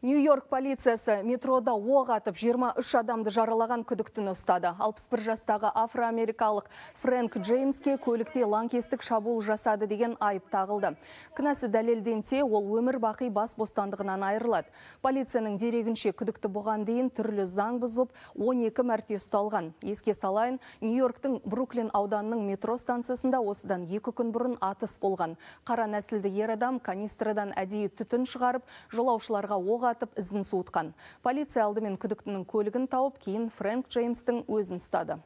Нью-Йорк полициясы метрода оқ атып 23 адамды жаралаған күдіктіні ұстады. 61 жастағы афроамерикалық Фрэнк Джеймске көлікте лаңкестік шабуыл жасады деген айып тағылды. Кінәсі дәлелденсе, ол өмір бақи бас бостандығынан айырылады. Полицияның дерегінше күдікті бұған дейін түрлі заң бұзылып 12 мәрте ұсталған. Еске салайын, Нью-Йорктың Бруклин ауданының метро станциясында осыдан екі күн бұрын атыс болған. Қара нәсілді ер адам канистрадан әдейі түтін шығарып, жолаушыларға оқ атып ізін суытқан полиция алдымен күдіктінің көлігін тауып кейін фрэнк джеймстің өзін ұстады